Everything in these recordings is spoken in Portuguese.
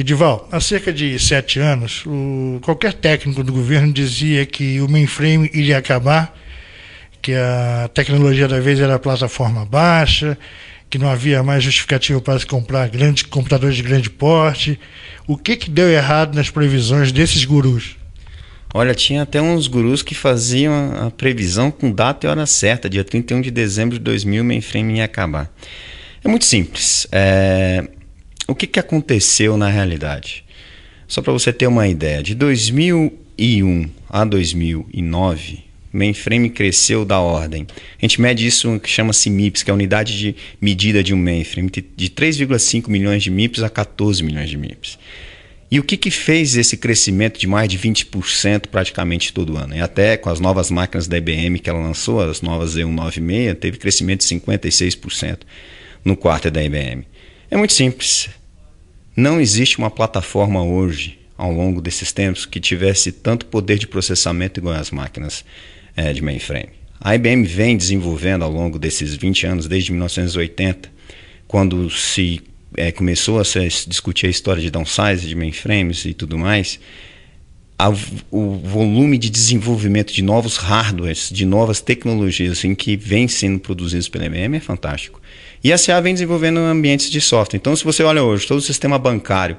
Edival, há cerca de sete anos, o, qualquer técnico do governo dizia que o mainframe iria acabar, que a tecnologia da vez era plataforma baixa, que não havia mais justificativa para se comprar grandes computadores de grande porte. O que, que deu errado nas previsões desses gurus? Olha, tinha até uns gurus que faziam a previsão com data e hora certa, dia 31 de dezembro de 2000, o mainframe ia acabar. É muito simples. É, o que, que aconteceu na realidade? Só para você ter uma ideia, de 2001 a 2009, o mainframe cresceu da ordem. A gente mede isso que chama-se MIPS, que é a unidade de medida de um mainframe, de 3,5 milhões de MIPS a 14 milhões de MIPS. E o que, que fez esse crescimento de mais de 20% praticamente todo ano? E até com as novas máquinas da IBM que ela lançou, as novas Z196, teve crescimento de 56% no quarto da IBM. É muito simples. Não existe uma plataforma hoje, ao longo desses tempos, que tivesse tanto poder de processamento igual as máquinas é, de mainframe. A IBM vem desenvolvendo ao longo desses 20 anos, desde 1980, quando se é, começou a se discutir a história de downsize, de mainframes e tudo mais, a, o volume de desenvolvimento de novos hardwares, de novas tecnologias em que vem sendo produzidos pela IBM é fantástico. E a CA vem desenvolvendo ambientes de software. Então, se você olha hoje, todo o sistema bancário,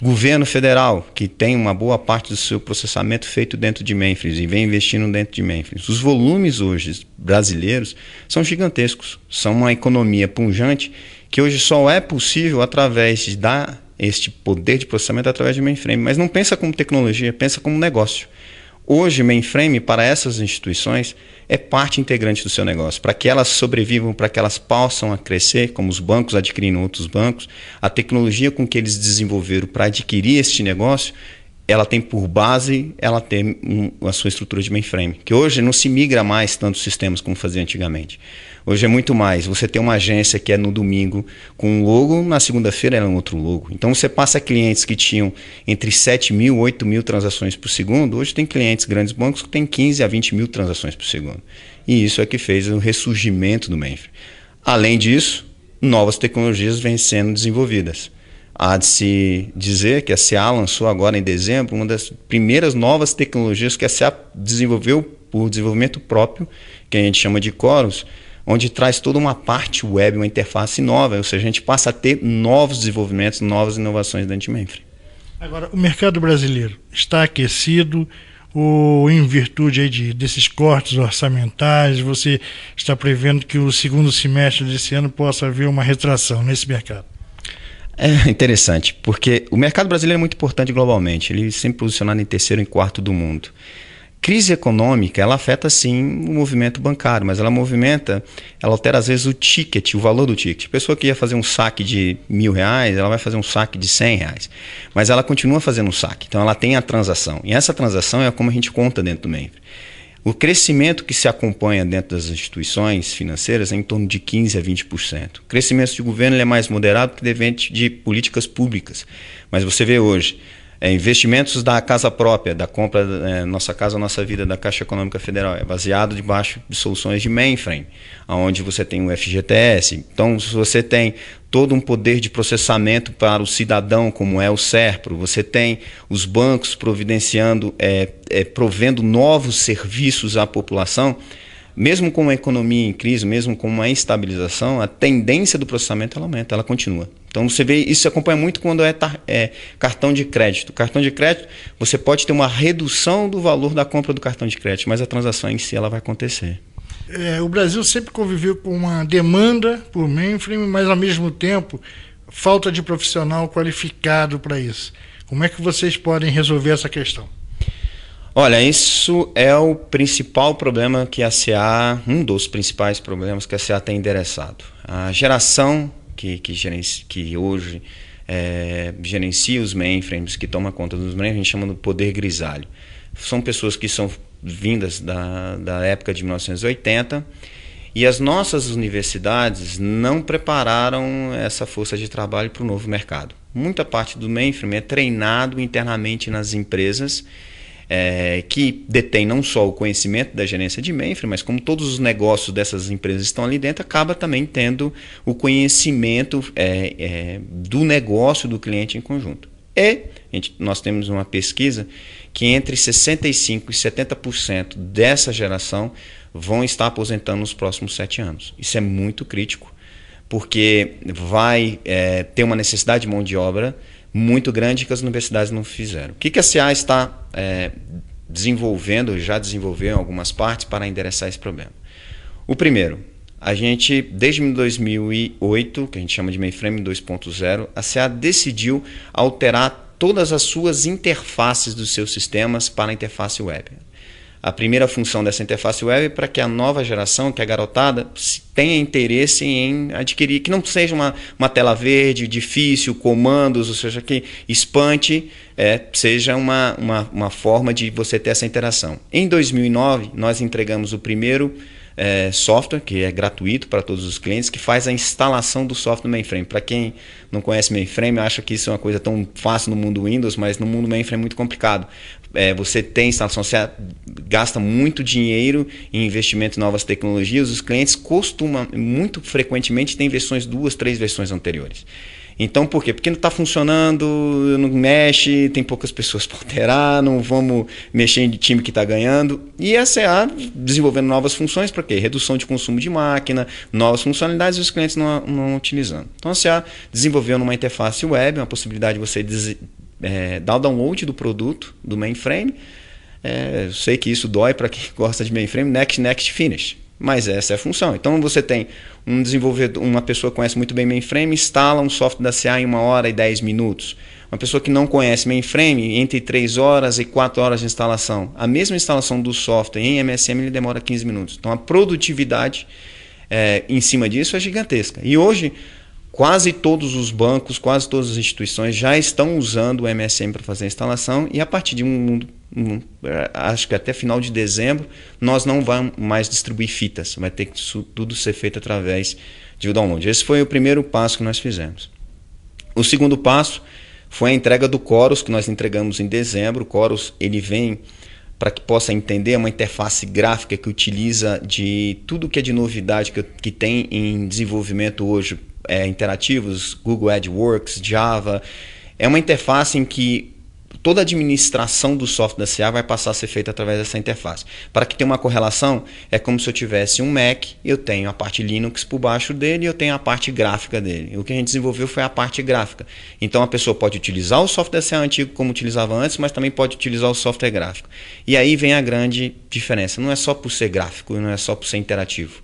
governo federal, que tem uma boa parte do seu processamento feito dentro de Memphis e vem investindo dentro de Memphis, os volumes hoje brasileiros são gigantescos. São uma economia punjante que hoje só é possível através de dar este poder de processamento através de mainframe. Mas não pensa como tecnologia, pensa como negócio. Hoje, mainframe para essas instituições é parte integrante do seu negócio. Para que elas sobrevivam, para que elas possam crescer, como os bancos adquirindo outros bancos, a tecnologia com que eles desenvolveram para adquirir este negócio ela tem por base, ela tem um, a sua estrutura de mainframe, que hoje não se migra mais tantos sistemas como fazia antigamente. Hoje é muito mais. Você tem uma agência que é no domingo com um logo, na segunda-feira é um outro logo. Então você passa clientes que tinham entre 7 mil, 8 mil transações por segundo, hoje tem clientes, grandes bancos, que têm 15 a 20 mil transações por segundo. E isso é que fez o ressurgimento do mainframe. Além disso, novas tecnologias vêm sendo desenvolvidas. Há de se dizer que a CA lançou agora em dezembro uma das primeiras novas tecnologias que a CA desenvolveu por desenvolvimento próprio, que a gente chama de Chorus, onde traz toda uma parte web, uma interface nova, ou seja, a gente passa a ter novos desenvolvimentos, novas inovações dentro de mainframe. Agora, o mercado brasileiro está aquecido ou em virtude de, desses cortes orçamentais, você está prevendo que o segundo semestre desse ano possa haver uma retração nesse mercado? É interessante, porque o mercado brasileiro é muito importante globalmente. Ele é sempre posicionado em terceiro e quarto do mundo. Crise econômica, ela afeta sim o movimento bancário, mas ela movimenta, ela altera às vezes o ticket, o valor do ticket. A pessoa que ia fazer um saque de mil reais, ela vai fazer um saque de cem reais, mas ela continua fazendo um saque. Então ela tem a transação e essa transação é como a gente conta dentro do membro. O crescimento que se acompanha dentro das instituições financeiras é em torno de 15% a 20%. O crescimento de governo é mais moderado que depende de políticas públicas. Mas você vê hoje, é, investimentos da casa própria, da compra é, Nossa Casa Nossa Vida da Caixa Econômica Federal, é baseado debaixo de soluções de mainframe, onde você tem o FGTS. Então, se você tem todo um poder de processamento para o cidadão, como é o SERPRO. Você tem os bancos providenciando, é, é, provendo novos serviços à população mesmo com uma economia em crise, mesmo com uma estabilização, a tendência do processamento ela aumenta, ela continua. Então você vê, isso acompanha muito quando é, é cartão de crédito. Cartão de crédito, você pode ter uma redução do valor da compra do cartão de crédito, mas a transação em si ela vai acontecer. É, o Brasil sempre conviveu com uma demanda por mainframe, mas ao mesmo tempo falta de profissional qualificado para isso. Como é que vocês podem resolver essa questão? Olha, isso é o principal problema que a CA, um dos principais problemas que a CA tem endereçado. A geração que, que, que hoje é, gerencia os mainframes, que toma conta dos mainframes, a gente chama do poder grisalho. São pessoas que são vindas da, da época de 1980 e as nossas universidades não prepararam essa força de trabalho para o novo mercado. Muita parte do mainframe é treinado internamente nas empresas é, que detém não só o conhecimento da gerência de mainframe, mas como todos os negócios dessas empresas estão ali dentro, acaba também tendo o conhecimento é, é, do negócio do cliente em conjunto. E gente, nós temos uma pesquisa que entre 65% e 70% dessa geração vão estar aposentando nos próximos sete anos. Isso é muito crítico, porque vai é, ter uma necessidade de mão de obra muito grande que as universidades não fizeram. O que, que a CA está é, desenvolvendo, já desenvolveu em algumas partes para endereçar esse problema? O primeiro, a gente, desde 2008, que a gente chama de mainframe 2.0, a CA decidiu alterar todas as suas interfaces dos seus sistemas para a interface web a primeira função dessa interface web é para que a nova geração, que é a garotada, tenha interesse em adquirir, que não seja uma, uma tela verde, difícil, comandos, ou seja, que espante, é, seja uma, uma, uma forma de você ter essa interação. Em 2009, nós entregamos o primeiro é, software, que é gratuito para todos os clientes, que faz a instalação do software no mainframe. Para quem não conhece mainframe, acha que isso é uma coisa tão fácil no mundo Windows, mas no mundo mainframe é muito complicado é, você tem instalação, você gasta muito dinheiro em investimento em novas tecnologias, os clientes costumam, muito frequentemente, têm versões duas, três versões anteriores. Então, por quê? Porque não está funcionando, não mexe, tem poucas pessoas para alterar, não vamos mexer em time que está ganhando. E é a CA desenvolvendo novas funções para quê? Redução de consumo de máquina, novas funcionalidades e os clientes não, não utilizando. Então, é a CA desenvolveu numa interface web, uma possibilidade de você é, dar o download do produto, do mainframe. É, eu sei que isso dói para quem gosta de mainframe, next, next, finish. Mas essa é a função. Então você tem um desenvolvedor, uma pessoa que conhece muito bem mainframe, instala um software da CA em uma hora e 10 minutos. Uma pessoa que não conhece mainframe, entre 3 horas e 4 horas de instalação. A mesma instalação do software em MSM ele demora 15 minutos. Então a produtividade é, em cima disso é gigantesca. E hoje Quase todos os bancos, quase todas as instituições já estão usando o MSM para fazer a instalação e a partir de um, um, é, acho que até final de dezembro, nós não vamos mais distribuir fitas, vai ter que tudo ser feito através de download. Esse foi o primeiro passo que nós fizemos. O segundo passo foi a entrega do Coros, que nós entregamos em dezembro. O Coros ele vem para que possa entender, é uma interface gráfica que utiliza de tudo que é de novidade que, que tem em desenvolvimento hoje, é, interativos, Google AdWorks, Java. É uma interface em que toda a administração do software da CA vai passar a ser feita através dessa interface. Para que tenha uma correlação, é como se eu tivesse um Mac, eu tenho a parte Linux por baixo dele e eu tenho a parte gráfica dele. O que a gente desenvolveu foi a parte gráfica. Então a pessoa pode utilizar o software da CA antigo como utilizava antes, mas também pode utilizar o software gráfico. E aí vem a grande diferença. Não é só por ser gráfico, não é só por ser interativo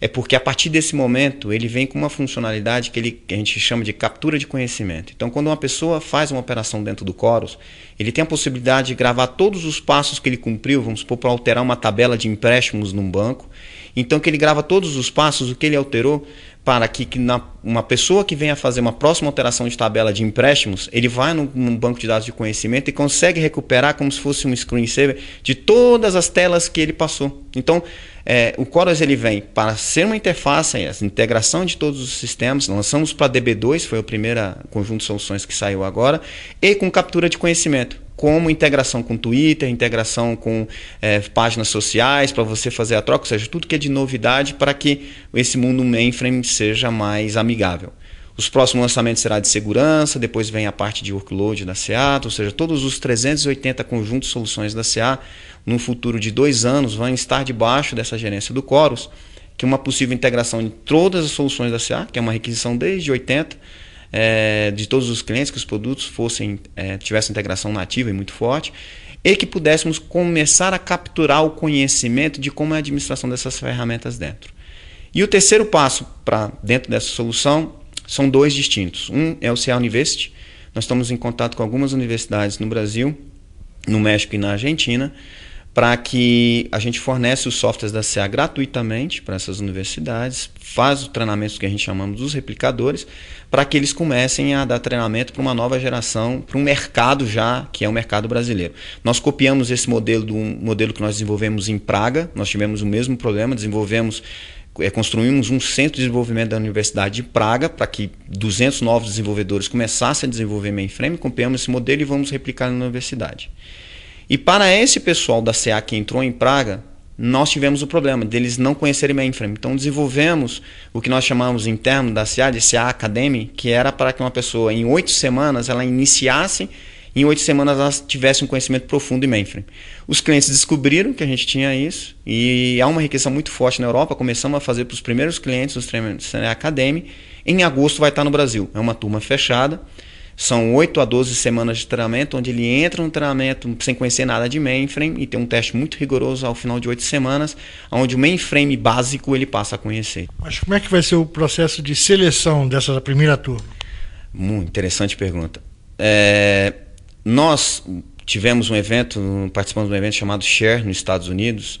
é porque a partir desse momento ele vem com uma funcionalidade que, ele, que a gente chama de captura de conhecimento. Então, quando uma pessoa faz uma operação dentro do Chorus, ele tem a possibilidade de gravar todos os passos que ele cumpriu, vamos supor, para alterar uma tabela de empréstimos num banco. Então, que ele grava todos os passos, o que ele alterou, para que, que na, uma pessoa que venha fazer uma próxima alteração de tabela de empréstimos, ele vai num, num, banco de dados de conhecimento e consegue recuperar como se fosse um screensaver de todas as telas que ele passou. Então, é, o Chorus ele vem para ser uma interface, a integração de todos os sistemas, lançamos para DB2, foi o primeiro conjunto de soluções que saiu agora, e com captura de conhecimento como integração com Twitter, integração com é, páginas sociais para você fazer a troca, ou seja, tudo que é de novidade para que esse mundo mainframe seja mais amigável. Os próximos lançamentos será de segurança, depois vem a parte de workload da SEAT, ou seja, todos os 380 conjuntos de soluções da CA no futuro de dois anos, vão estar debaixo dessa gerência do Chorus, que é uma possível integração de todas as soluções da CA, que é uma requisição desde 80, é, de todos os clientes, que os produtos fossem é, tivessem integração nativa e muito forte, e que pudéssemos começar a capturar o conhecimento de como é a administração dessas ferramentas dentro. E o terceiro passo para dentro dessa solução são dois distintos. Um é o CA University. Nós estamos em contato com algumas universidades no Brasil, no México e na Argentina, para que a gente fornece os softwares da CA gratuitamente para essas universidades, faz o treinamento que a gente chamamos dos replicadores, para que eles comecem a dar treinamento para uma nova geração, para um mercado já, que é o mercado brasileiro. Nós copiamos esse modelo do um modelo que nós desenvolvemos em Praga, nós tivemos o mesmo problema, desenvolvemos é, construímos um centro de desenvolvimento da Universidade de Praga para que 200 novos desenvolvedores começassem a desenvolver mainframe, copiamos esse modelo e vamos replicar na universidade. E para esse pessoal da CA que entrou em Praga, nós tivemos o problema deles não conhecerem mainframe. Então desenvolvemos o que nós chamamos em da CA de CA Academy, que era para que uma pessoa em oito semanas ela iniciasse em oito semanas elas tivessem um conhecimento profundo em mainframe. Os clientes descobriram que a gente tinha isso e há uma riqueza muito forte na Europa. Começamos a fazer para os primeiros clientes os treinamentos Academy. Em agosto vai estar no Brasil. É uma turma fechada. São 8 a 12 semanas de treinamento, onde ele entra no treinamento sem conhecer nada de mainframe e tem um teste muito rigoroso ao final de 8 semanas, onde o mainframe básico ele passa a conhecer. Mas como é que vai ser o processo de seleção dessa primeira turma? Muito interessante pergunta. É, nós tivemos um evento, participamos de um evento chamado Share nos Estados Unidos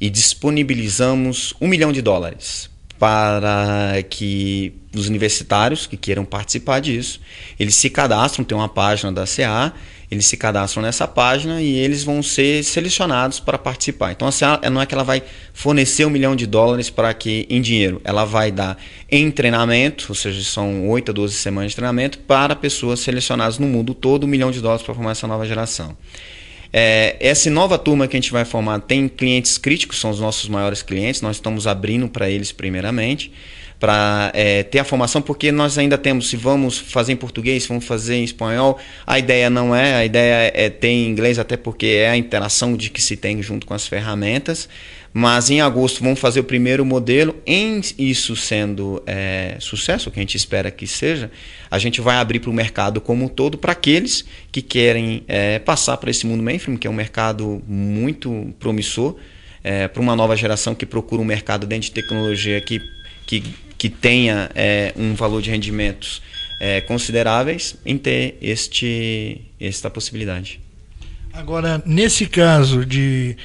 e disponibilizamos um milhão de dólares para que os universitários que queiram participar disso, eles se cadastram, tem uma página da CA, eles se cadastram nessa página e eles vão ser selecionados para participar. Então a CA não é que ela vai fornecer um milhão de dólares para que em dinheiro, ela vai dar em treinamento, ou seja, são 8 a 12 semanas de treinamento para pessoas selecionadas no mundo todo um milhão de dólares para formar essa nova geração. É, essa nova turma que a gente vai formar tem clientes críticos, são os nossos maiores clientes, nós estamos abrindo para eles primeiramente, para é, ter a formação, porque nós ainda temos, se vamos fazer em português, se vamos fazer em espanhol, a ideia não é, a ideia é ter em inglês, até porque é a interação de que se tem junto com as ferramentas. Mas em agosto vamos fazer o primeiro modelo. Em isso sendo é, sucesso, que a gente espera que seja, a gente vai abrir para o mercado como um todo para aqueles que querem é, passar para esse mundo mainframe, que é um mercado muito promissor, é, para uma nova geração que procura um mercado dentro de tecnologia que, que, que tenha é, um valor de rendimentos é, consideráveis, em ter este, esta possibilidade. Agora, nesse caso de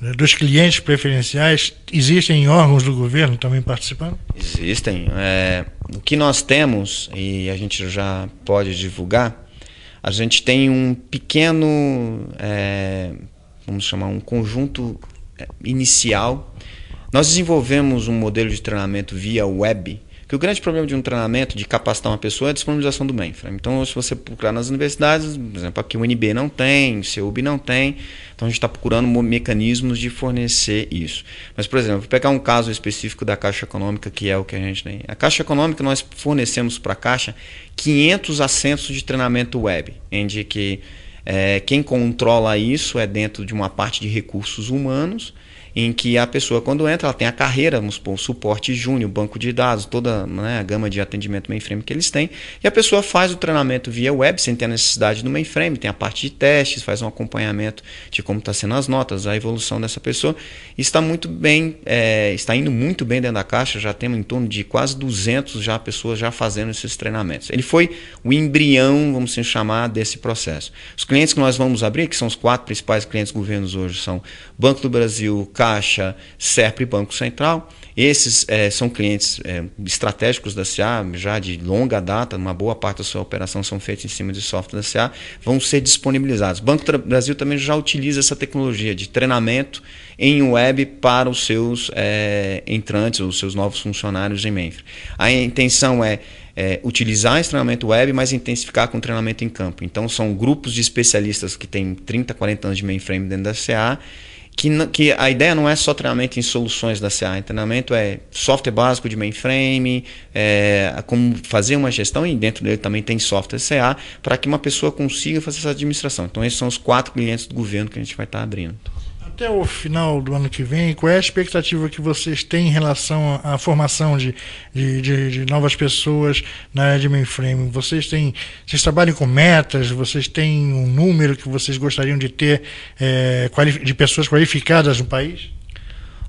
né, dos clientes preferenciais, existem órgãos do governo também participando? Existem. É, o que nós temos, e a gente já pode divulgar, a gente tem um pequeno, é, vamos chamar, um conjunto é, inicial. Nós desenvolvemos um modelo de treinamento via web porque o grande problema de um treinamento, de capacitar uma pessoa, é a disponibilização do mainframe. Então, se você procurar nas universidades, por exemplo, aqui o UNB não tem, o CUB não tem, então a gente está procurando mecanismos de fornecer isso. Mas, por exemplo, vou pegar um caso específico da Caixa Econômica, que é o que a gente tem. A Caixa Econômica, nós fornecemos para a Caixa 500 assentos de treinamento web, em que é, quem controla isso é dentro de uma parte de recursos humanos, em que a pessoa, quando entra, ela tem a carreira, vamos supor, suporte júnior, banco de dados, toda né, a gama de atendimento mainframe que eles têm, e a pessoa faz o treinamento via web, sem ter a necessidade do mainframe, tem a parte de testes, faz um acompanhamento de como está sendo as notas, a evolução dessa pessoa, está muito bem, é, está indo muito bem dentro da caixa, já temos em torno de quase 200 já pessoas já fazendo esses treinamentos. Ele foi o embrião, vamos assim chamar, desse processo. Os clientes que nós vamos abrir, que são os quatro principais clientes governos hoje, são Banco do Brasil, Caixa, SERP e Banco Central. Esses é, são clientes é, estratégicos da SA, já de longa data, uma boa parte da sua operação são feitas em cima de software da SA, vão ser disponibilizados. O Banco Brasil também já utiliza essa tecnologia de treinamento em web para os seus é, entrantes, os seus novos funcionários em Menfre. A intenção é é, utilizar esse treinamento web, mas intensificar com treinamento em campo. Então, são grupos de especialistas que têm 30, 40 anos de mainframe dentro da CA que, que a ideia não é só treinamento em soluções da CA, treinamento é software básico de mainframe, é, como fazer uma gestão, e dentro dele também tem software CA, para que uma pessoa consiga fazer essa administração. Então, esses são os quatro clientes do governo que a gente vai estar tá abrindo até o final do ano que vem, qual é a expectativa que vocês têm em relação à formação de, de, de, de novas pessoas na área de mainframe? Vocês têm, vocês trabalham com metas? Vocês têm um número que vocês gostariam de ter é, de pessoas qualificadas no país?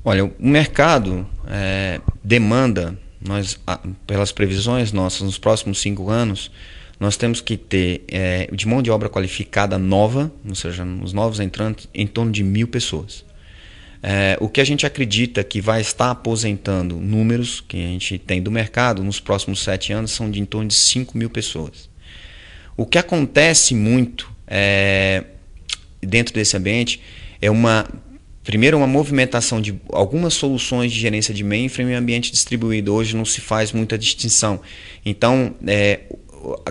Olha, o mercado é, demanda, nós, pelas previsões nossas, nos próximos cinco anos, nós temos que ter é, de mão de obra qualificada nova, ou seja, os novos entrantes, em torno de mil pessoas. É, o que a gente acredita que vai estar aposentando números que a gente tem do mercado nos próximos sete anos são de em torno de 5 mil pessoas. O que acontece muito é, dentro desse ambiente é uma Primeiro, uma movimentação de algumas soluções de gerência de mainframe e ambiente distribuído. Hoje não se faz muita distinção. Então, é,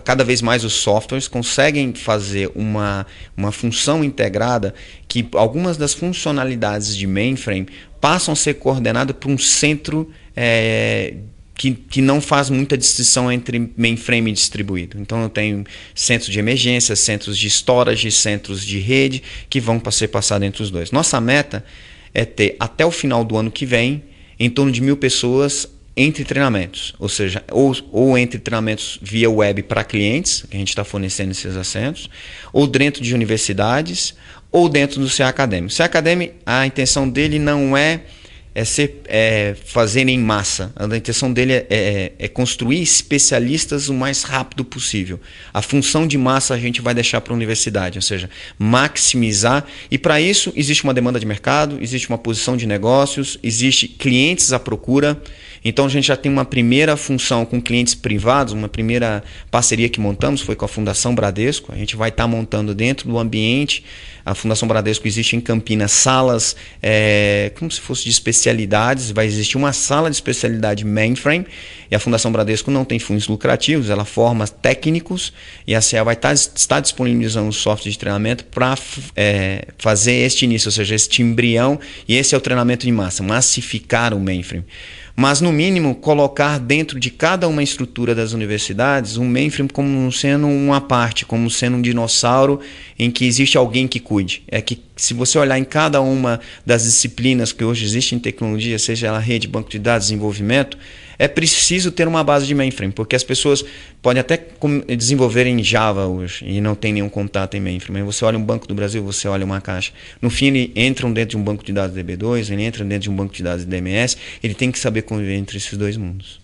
cada vez mais os softwares conseguem fazer uma, uma função integrada que algumas das funcionalidades de mainframe passam a ser coordenadas por um centro é, que, que, não faz muita distinção entre mainframe e distribuído. Então eu tenho centros de emergência, centros de storage, centros de rede que vão ser passados entre os dois. Nossa meta é ter até o final do ano que vem em torno de mil pessoas entre treinamentos, ou seja, ou, ou entre treinamentos via web para clientes, que a gente está fornecendo esses assentos, ou dentro de universidades, ou dentro do CA Academy. O CA Academy, a intenção dele não é, é, ser, é fazer em massa, a intenção dele é, é, é construir especialistas o mais rápido possível. A função de massa a gente vai deixar para a universidade, ou seja, maximizar, e para isso existe uma demanda de mercado, existe uma posição de negócios, existe clientes à procura, então a gente já tem uma primeira função com clientes privados, uma primeira parceria que montamos foi com a Fundação Bradesco. A gente vai estar tá montando dentro do ambiente. A Fundação Bradesco existe em Campinas salas é, como se fosse de especialidades. Vai existir uma sala de especialidade mainframe. E a Fundação Bradesco não tem fins lucrativos, ela forma técnicos e a CEA vai tá, estar disponibilizando software de treinamento para é, fazer este início, ou seja, este embrião. E esse é o treinamento de massa, massificar o mainframe mas no mínimo colocar dentro de cada uma estrutura das universidades um mainframe como sendo uma parte, como sendo um dinossauro em que existe alguém que cuide. É que se você olhar em cada uma das disciplinas que hoje existem em tecnologia, seja ela rede, banco de dados, desenvolvimento, é preciso ter uma base de mainframe, porque as pessoas podem até desenvolver em Java hoje e não tem nenhum contato em mainframe. Você olha um Banco do Brasil, você olha uma caixa. No fim, ele entra dentro de um banco de dados DB2, ele entra dentro de um banco de dados DMS, ele tem que saber conviver entre esses dois mundos.